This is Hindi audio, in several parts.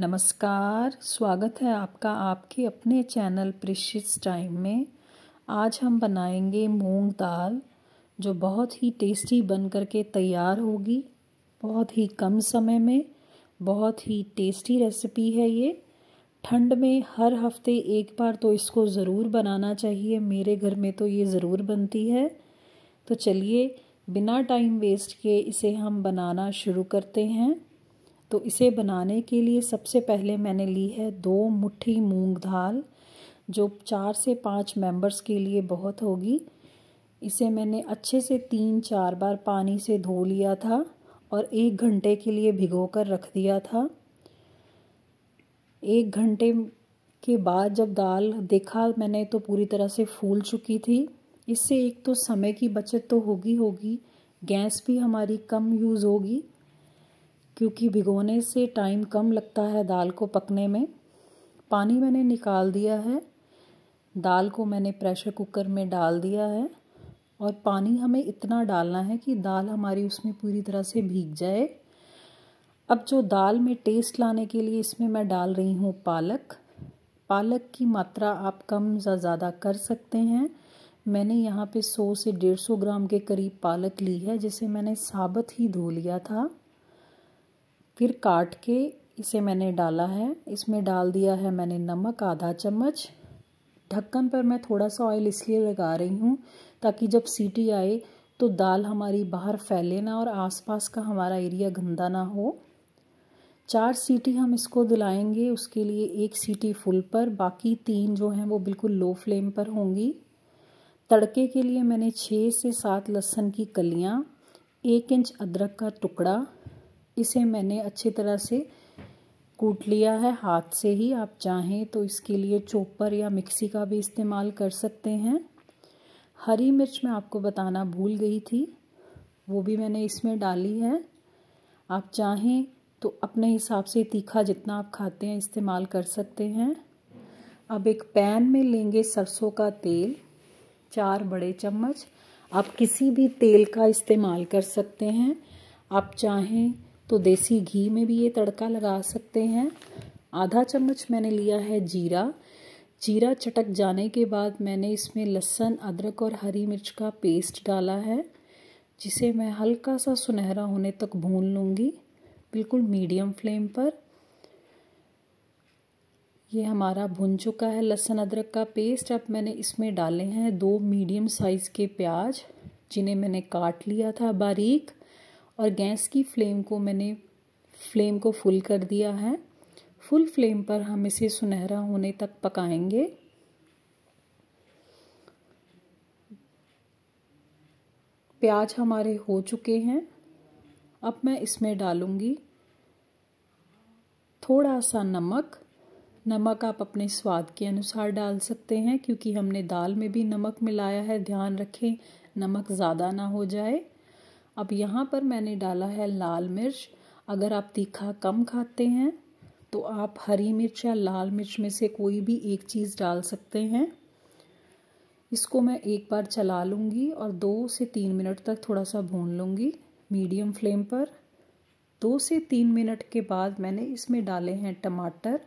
नमस्कार स्वागत है आपका आपके अपने चैनल प्रिशिस टाइम में आज हम बनाएंगे मूंग दाल जो बहुत ही टेस्टी बन कर के तैयार होगी बहुत ही कम समय में बहुत ही टेस्टी रेसिपी है ये ठंड में हर हफ्ते एक बार तो इसको ज़रूर बनाना चाहिए मेरे घर में तो ये ज़रूर बनती है तो चलिए बिना टाइम वेस्ट किए इसे हम बनाना शुरू करते हैं तो इसे बनाने के लिए सबसे पहले मैंने ली है दो मुट्ठी मूंग दाल जो चार से पाँच मेंबर्स के लिए बहुत होगी इसे मैंने अच्छे से तीन चार बार पानी से धो लिया था और एक घंटे के लिए भिगो कर रख दिया था एक घंटे के बाद जब दाल देखा मैंने तो पूरी तरह से फूल चुकी थी इससे एक तो समय की बचत तो होगी होगी गैस भी हमारी कम यूज़ होगी क्योंकि भिगोने से टाइम कम लगता है दाल को पकने में पानी मैंने निकाल दिया है दाल को मैंने प्रेशर कुकर में डाल दिया है और पानी हमें इतना डालना है कि दाल हमारी उसमें पूरी तरह से भीग जाए अब जो दाल में टेस्ट लाने के लिए इसमें मैं डाल रही हूँ पालक पालक की मात्रा आप कम या ज़्यादा कर सकते हैं मैंने यहाँ पे 100 से 150 ग्राम के करीब पालक ली है जिसे मैंने साबत ही धो लिया था फिर काट के इसे मैंने डाला है इसमें डाल दिया है मैंने नमक आधा चम्मच ढक्कन पर मैं थोड़ा सा ऑयल इसलिए लगा रही हूँ ताकि जब सीटी आए तो दाल हमारी बाहर फैले ना और आसपास का हमारा एरिया गंदा ना हो चार सीटी हम इसको दिलाएंगे उसके लिए एक सीटी फुल पर बाकी तीन जो हैं वो बिल्कुल लो फ्लेम पर होंगी तड़के के लिए मैंने छः से सात लहसन की कलियाँ एक इंच अदरक का टुकड़ा इसे मैंने अच्छी तरह से कूट लिया है हाथ से ही आप चाहें तो इसके लिए चोपर या मिक्सी का भी इस्तेमाल कर सकते हैं हरी मिर्च मैं आपको बताना भूल गई थी वो भी मैंने इसमें डाली है आप चाहें तो अपने हिसाब से तीखा जितना आप खाते हैं इस्तेमाल कर सकते हैं अब एक पैन में लेंगे सरसों का तेल चार बड़े चम्मच आप किसी भी तेल का इस्तेमाल कर सकते हैं आप चाहें तो देसी घी में भी ये तड़का लगा सकते हैं आधा चम्मच मैंने लिया है जीरा जीरा चटक जाने के बाद मैंने इसमें लहसुन अदरक और हरी मिर्च का पेस्ट डाला है जिसे मैं हल्का सा सुनहरा होने तक भून लूँगी बिल्कुल मीडियम फ्लेम पर ये हमारा भुन चुका है लहसुन अदरक का पेस्ट अब मैंने इसमें डाले हैं दो मीडियम साइज़ के प्याज जिन्हें मैंने काट लिया था बारीक और गैस की फ्लेम को मैंने फ्लेम को फुल कर दिया है फुल फ्लेम पर हम इसे सुनहरा होने तक पकाएंगे प्याज हमारे हो चुके हैं अब मैं इसमें डालूँगी थोड़ा सा नमक नमक आप अपने स्वाद के अनुसार डाल सकते हैं क्योंकि हमने दाल में भी नमक मिलाया है ध्यान रखें नमक ज़्यादा ना हो जाए अब यहाँ पर मैंने डाला है लाल मिर्च अगर आप तीखा कम खाते हैं तो आप हरी मिर्च या लाल मिर्च में से कोई भी एक चीज़ डाल सकते हैं इसको मैं एक बार चला लूँगी और दो से तीन मिनट तक थोड़ा सा भून लूँगी मीडियम फ्लेम पर दो से तीन मिनट के बाद मैंने इसमें डाले हैं टमाटर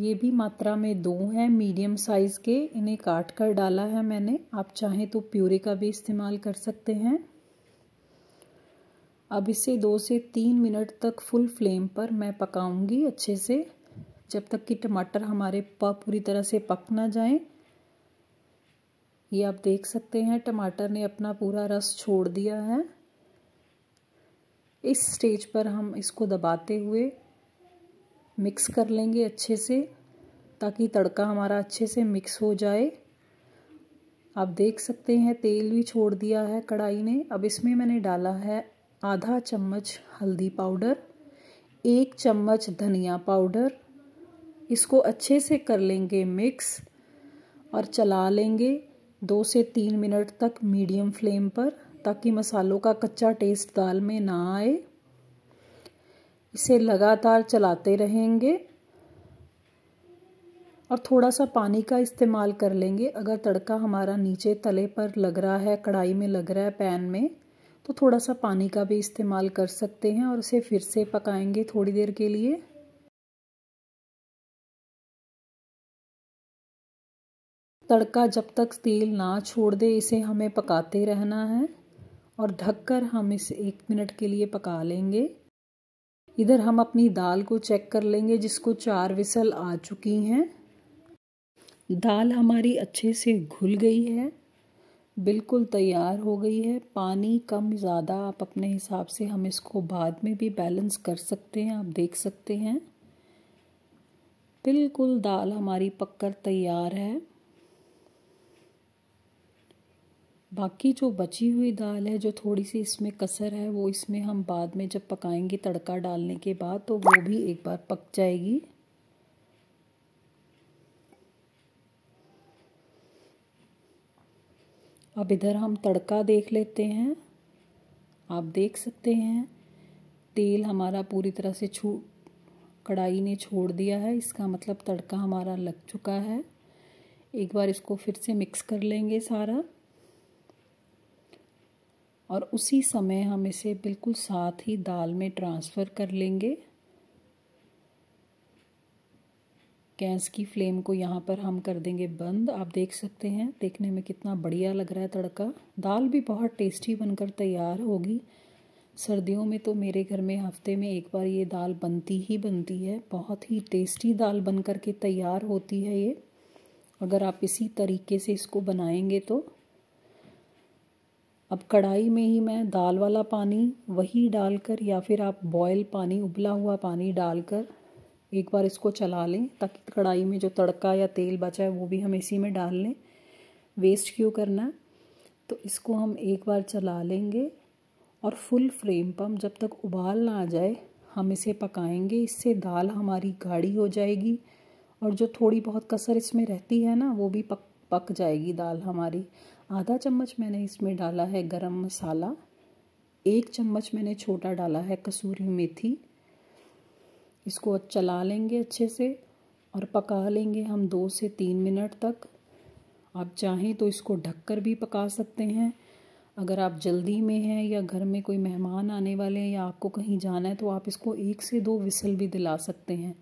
ये भी मात्रा में दो हैं मीडियम साइज़ के इन्हें काट कर डाला है मैंने आप चाहें तो प्यूरे का भी इस्तेमाल कर सकते हैं अब इसे दो से तीन मिनट तक फुल फ्लेम पर मैं पकाऊंगी अच्छे से जब तक कि टमाटर हमारे पूरी तरह से पक ना जाए ये आप देख सकते हैं टमाटर ने अपना पूरा रस छोड़ दिया है इस स्टेज पर हम इसको दबाते हुए मिक्स कर लेंगे अच्छे से ताकि तड़का हमारा अच्छे से मिक्स हो जाए आप देख सकते हैं तेल भी छोड़ दिया है कढ़ाई ने अब इसमें मैंने डाला है आधा चम्मच हल्दी पाउडर एक चम्मच धनिया पाउडर इसको अच्छे से कर लेंगे मिक्स और चला लेंगे दो से तीन मिनट तक मीडियम फ्लेम पर ताकि मसालों का कच्चा टेस्ट दाल में ना आए इसे लगातार चलाते रहेंगे और थोड़ा सा पानी का इस्तेमाल कर लेंगे अगर तड़का हमारा नीचे तले पर लग रहा है कढ़ाई में लग रहा है पैन में तो थोड़ा सा पानी का भी इस्तेमाल कर सकते हैं और उसे फिर से पकाएंगे थोड़ी देर के लिए तड़का जब तक तेल ना छोड़ दे इसे हमें पकाते रहना है और ढककर हम इसे एक मिनट के लिए पका लेंगे इधर हम अपनी दाल को चेक कर लेंगे जिसको चार विसल आ चुकी हैं दाल हमारी अच्छे से घुल गई है बिल्कुल तैयार हो गई है पानी कम ज़्यादा आप अपने हिसाब से हम इसको बाद में भी बैलेंस कर सकते हैं आप देख सकते हैं बिल्कुल दाल हमारी पककर तैयार है बाकी जो बची हुई दाल है जो थोड़ी सी इसमें कसर है वो इसमें हम बाद में जब पकाएंगे तड़का डालने के बाद तो वो भी एक बार पक जाएगी अब इधर हम तड़का देख लेते हैं आप देख सकते हैं तेल हमारा पूरी तरह से छू कढ़ाई ने छोड़ दिया है इसका मतलब तड़का हमारा लग चुका है एक बार इसको फिर से मिक्स कर लेंगे सारा और उसी समय हम इसे बिल्कुल साथ ही दाल में ट्रांसफ़र कर लेंगे गैस की फ्लेम को यहाँ पर हम कर देंगे बंद आप देख सकते हैं देखने में कितना बढ़िया लग रहा है तड़का दाल भी बहुत टेस्टी बनकर तैयार होगी सर्दियों में तो मेरे घर में हफ्ते में एक बार ये दाल बनती ही बनती है बहुत ही टेस्टी दाल बन कर के तैयार होती है ये अगर आप इसी तरीके से इसको बनाएंगे तो अब कढ़ाई में ही मैं दाल वाला पानी वही डालकर या फिर आप बॉयल पानी उबला हुआ पानी डालकर एक बार इसको चला लें ताकि कढ़ाई में जो तड़का या तेल बचा है वो भी हम इसी में डाल लें वेस्ट क्यों करना तो इसको हम एक बार चला लेंगे और फुल फ्लेम पर हम जब तक उबाल ना आ जाए हम इसे पकाएंगे इससे दाल हमारी गाढ़ी हो जाएगी और जो थोड़ी बहुत कसर इसमें रहती है ना वो भी पक पक जाएगी दाल हमारी आधा चम्मच मैंने इसमें डाला है गरम मसाला एक चम्मच मैंने छोटा डाला है कसूरी मेथी इसको चला लेंगे अच्छे से और पका लेंगे हम दो से तीन मिनट तक आप चाहें तो इसको ढककर भी पका सकते हैं अगर आप जल्दी में हैं या घर में कोई मेहमान आने वाले हैं या आपको कहीं जाना है तो आप इसको एक से दो विसल भी दिला सकते हैं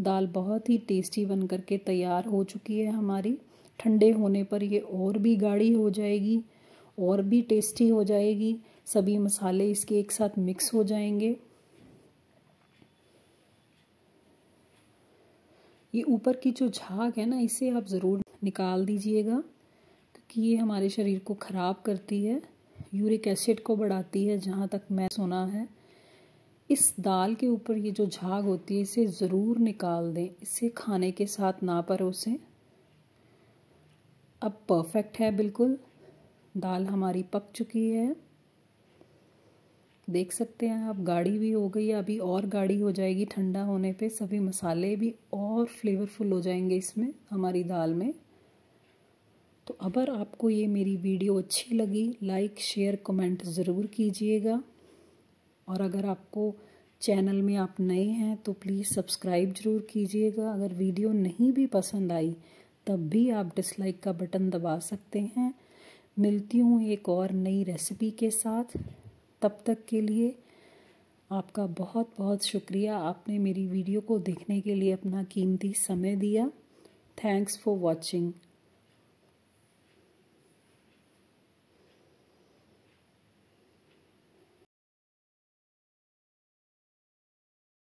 दाल बहुत ही टेस्टी बन करके तैयार हो चुकी है हमारी ठंडे होने पर ये और भी गाढ़ी हो जाएगी और भी टेस्टी हो जाएगी सभी मसाले इसके एक साथ मिक्स हो जाएंगे ये ऊपर की जो झाग है ना इसे आप ज़रूर निकाल दीजिएगा क्योंकि ये हमारे शरीर को ख़राब करती है यूरिक एसिड को बढ़ाती है जहाँ तक मैं सुना है इस दाल के ऊपर ये जो झाग होती है इसे ज़रूर निकाल दें इसे खाने के साथ ना परोसें अब परफेक्ट है बिल्कुल दाल हमारी पक चुकी है देख सकते हैं आप गाढ़ी भी हो गई अभी और गाढ़ी हो जाएगी ठंडा होने पे सभी मसाले भी और फ्लेवरफुल हो जाएंगे इसमें हमारी दाल में तो अगर आपको ये मेरी वीडियो अच्छी लगी लाइक शेयर कमेंट ज़रूर कीजिएगा और अगर आपको चैनल में आप नए हैं तो प्लीज़ सब्सक्राइब ज़रूर कीजिएगा अगर वीडियो नहीं भी पसंद आई तब भी आप डिसलाइक का बटन दबा सकते हैं मिलती हूँ एक और नई रेसिपी के साथ तब तक के लिए आपका बहुत बहुत शुक्रिया आपने मेरी वीडियो को देखने के लिए अपना कीमती समय दिया थैंक्स फॉर वॉचिंग